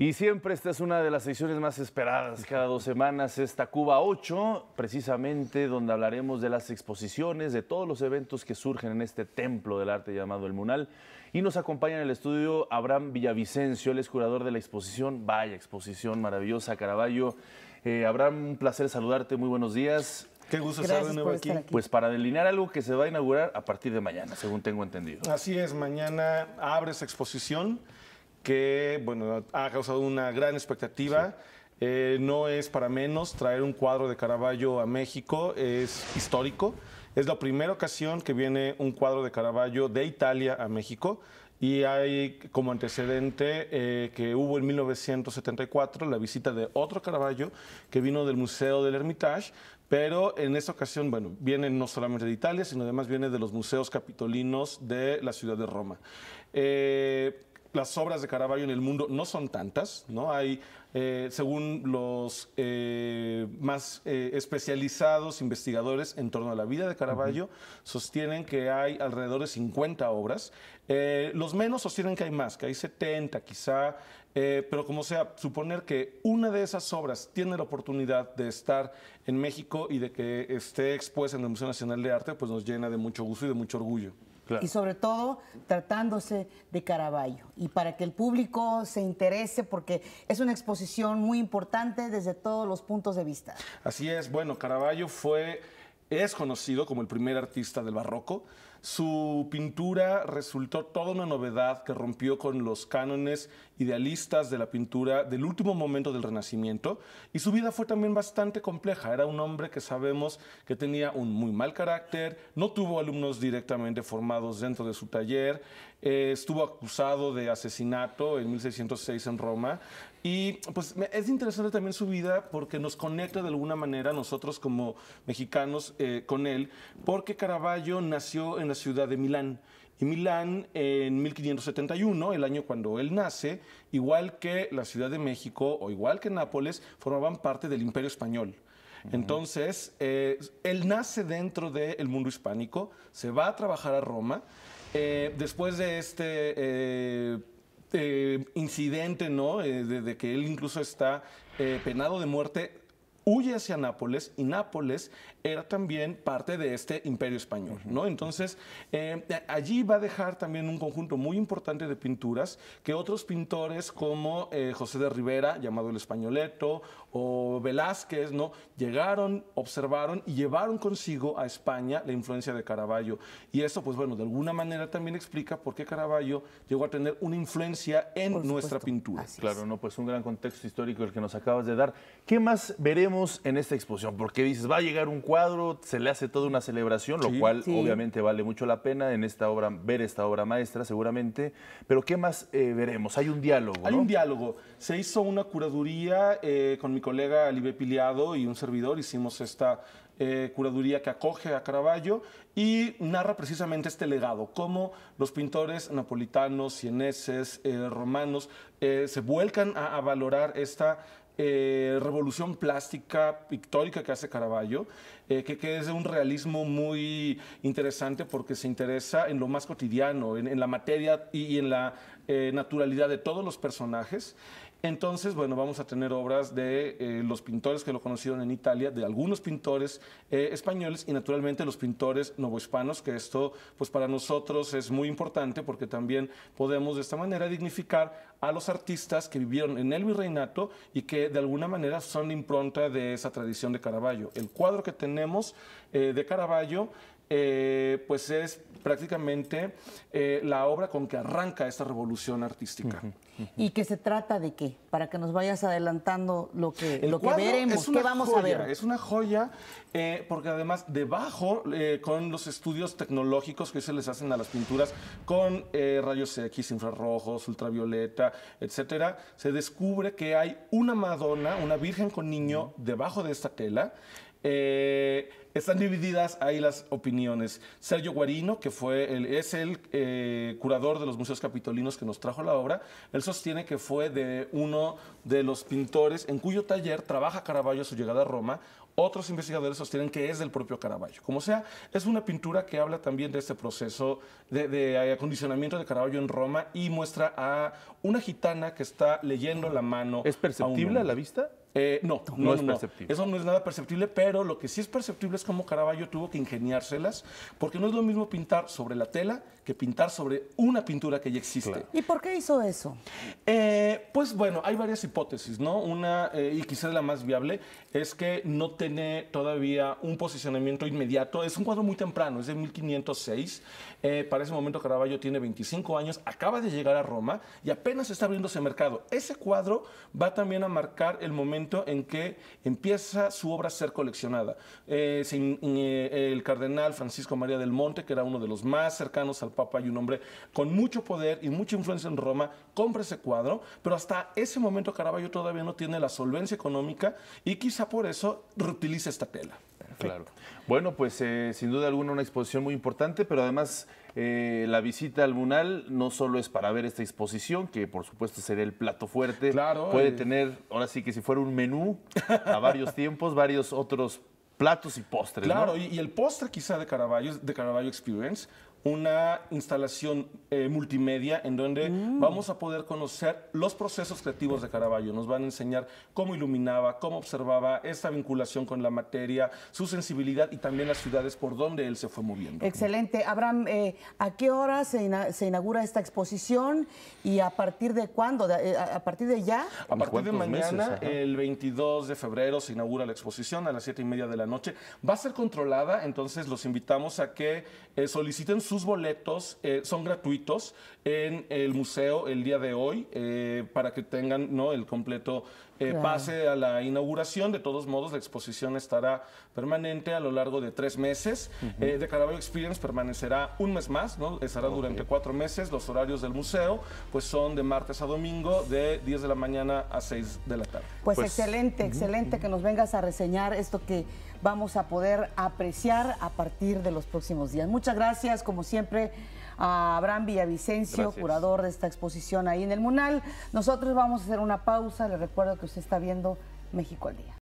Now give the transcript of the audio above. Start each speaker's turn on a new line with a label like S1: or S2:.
S1: Y siempre esta es una de las ediciones más esperadas cada dos semanas, esta Cuba 8, precisamente donde hablaremos de las exposiciones, de todos los eventos que surgen en este templo del arte llamado El Munal. Y nos acompaña en el estudio Abraham Villavicencio, él es curador de la exposición, vaya exposición maravillosa, Caraballo. Eh, Abraham, un placer saludarte, muy buenos días. Qué gusto estar de nuevo aquí. Pues para delinear algo que se va a inaugurar a partir de mañana, según tengo entendido.
S2: Así es, mañana abre esa exposición que bueno, ha causado una gran expectativa. Eh, no es para menos traer un cuadro de Caravaggio a México, es histórico. Es la primera ocasión que viene un cuadro de Caravaggio de Italia a México y hay como antecedente eh, que hubo en 1974 la visita de otro Caravaggio que vino del Museo del Hermitage, pero en esta ocasión, bueno, viene no solamente de Italia, sino además viene de los museos capitolinos de la ciudad de Roma. Eh, las obras de Caravaggio en el mundo no son tantas, ¿no? Hay, eh, según los eh, más eh, especializados investigadores en torno a la vida de Caravaggio, sostienen que hay alrededor de 50 obras. los menos sostienen que hay más, que hay 70 quizá, pero como sea, suponer que una de esas obras tiene la oportunidad de estar en México y de que esté expuesta en el Museo Nacional de Arte, pues nos llena de mucho gusto y de mucho orgullo. Y
S1: sobre todo tratándose de Caraballo. Y para que el público se interese, porque es una exposición muy importante desde todos los puntos de vista.
S2: Así es, bueno, Caraballo fue, es conocido como el primer artista del barroco. Su pintura resultó toda una novedad que rompió con los cánones idealistas de la pintura del último momento del Renacimiento y su vida fue también bastante compleja. Era un hombre que sabemos que tenía un muy mal carácter, no tuvo alumnos directamente formados dentro de su taller, eh, estuvo acusado de asesinato en 1606 en Roma y pues es interesante también su vida porque nos conecta de alguna manera nosotros como mexicanos eh, con él, porque Caravaggio nació en la ciudad de Milán. Y Milán en 1571, el año cuando él nace, igual que la Ciudad de México o igual que Nápoles, formaban parte del Imperio Español. Entonces, eh, él nace dentro del mundo hispánico, se va a trabajar a Roma. Eh, después de este eh, incidente, ¿no? de, que él incluso está penado de muerte, huye hacia Nápoles y Nápoles era también parte de este imperio español, ¿no? Entonces, eh, allí va a dejar también un conjunto muy importante de pinturas que otros pintores como eh, José de Rivera, llamado el Españoleto, o Velázquez, ¿no? Llegaron, observaron y llevaron consigo a España la influencia de Caravaggio. Y eso, pues bueno, de alguna manera también explica por qué
S1: Caravaggio llegó a tener una influencia en nuestra pintura. claro, no, pues un gran contexto histórico el que nos acabas de dar. ¿Qué más veremos? en esta exposición? Porque dices, va a llegar un cuadro, se le hace toda una celebración, lo cual obviamente vale mucho la pena en esta obra, ver esta obra maestra seguramente, pero ¿qué más eh, veremos? Hay un diálogo. Hay un diálogo. Se hizo una
S2: curaduría eh, con mi colega Alibe Piliado y un servidor, hicimos esta eh, curaduría que acoge a Caravaggio y narra precisamente este legado, cómo los pintores napolitanos, sieneses, romanos se vuelcan a, a valorar esta eh, revolución plástica, pictórica que hace Caravaggio, eh, que, es de un realismo muy interesante porque se interesa en lo más cotidiano, en, la materia y, en la eh, naturalidad de todos los personajes. Entonces, bueno, vamos a tener obras de eh, los pintores que lo conocieron en Italia, de algunos pintores eh, españoles y naturalmente los pintores novohispanos, que esto pues para nosotros es muy importante porque también podemos de esta manera dignificar a los artistas que vivieron en el virreinato y que de alguna manera son impronta de esa tradición de Caravaggio. El cuadro que tenemos eh, de Caravaggio pues es prácticamente la obra con que arranca esta revolución artística
S1: y que se trata de qué, para que nos vayas adelantando lo que, lo que veremos, qué vamos a ver.
S2: Es una joya eh, porque además debajo eh, con los estudios tecnológicos que se les hacen a las pinturas con eh, rayos X, infrarrojos, ultravioleta, etcétera, se descubre que hay una Madonna, una Virgen con niño debajo de esta tela. Eh, están divididas ahí las opiniones. Sergio Guarino, que fue el, es el eh, curador de los museos capitolinos que nos trajo la obra, él sostiene que fue de uno de los pintores en cuyo taller trabaja Caravaggio a su llegada a Roma, otros investigadores sostienen que es del propio Caravaggio. Como sea, es una pintura que habla también de este proceso de, acondicionamiento de Caravaggio en Roma y muestra a una gitana que está leyendo la mano. ¿Es perceptible a, la vista? Eh, no, no, es perceptible. Eso no es nada perceptible, pero lo que sí es perceptible como Caravaggio tuvo que ingeniárselas, porque no es lo mismo pintar sobre la tela pintar sobre una pintura que ya existe. ¿Y por qué hizo eso? Eh, pues bueno, hay varias hipótesis, ¿no? Una, eh, y quizás la más viable, es que no tiene todavía un posicionamiento inmediato. Es un cuadro muy temprano, es de 1506. Eh, para ese momento Caravaggio tiene 25 años, acaba de llegar a Roma y apenas está abriéndose mercado. Ese cuadro va también a marcar el momento en que empieza su obra a ser coleccionada. el cardenal Francisco María del Monte, que era uno de los más cercanos al Papa y un hombre con mucho poder y mucha influencia en Roma, compra ese cuadro, pero hasta ese momento Caravaggio todavía no tiene la solvencia económica y quizá por eso reutiliza esta tela.
S1: Claro. Bueno, pues eh, sin duda alguna una exposición muy importante, pero además eh, la visita al Munal no solo es para ver esta exposición, que por supuesto sería el plato fuerte. Claro. Puede eh. tener, ahora sí que si fuera un menú, a varios tiempos, varios otros platos y postres. Claro,
S2: y, el postre quizá de Caravaggio, de Caravaggio Experience, una instalación eh, multimedia en donde mm. vamos a poder conocer los procesos creativos de Caravaggio. Nos van a enseñar cómo iluminaba, cómo observaba esta vinculación con la materia, su sensibilidad y también las ciudades por donde él se fue moviendo.
S1: Excelente. Abraham, eh, ¿a qué hora se, inaugura esta exposición y a partir de cuándo? Eh, a, partir de ya? A partir de mañana, el
S2: 22 de febrero, se inaugura la exposición a las 7 y media de la noche. Va a ser controlada, entonces los invitamos a que soliciten su sus boletos eh, son gratuitos en el museo el día de hoy eh, para que tengan ¿no? el completo eh, pase a la inauguración. De todos modos, la exposición estará permanente a lo largo de tres meses. Eh, de Caravaggio Experience permanecerá un mes más, ¿no? Estará durante cuatro meses. Los horarios del museo pues son de martes a domingo, de 10 de la mañana a 6 de la tarde.
S1: Pues, pues excelente, excelente que nos vengas a reseñar esto que vamos a poder apreciar a partir de los próximos días. Muchas gracias, como siempre a Abraham Villavicencio, curador de esta exposición ahí en el Munal. Nosotros vamos a hacer una pausa. Le recuerdo que usted está viendo México al Día.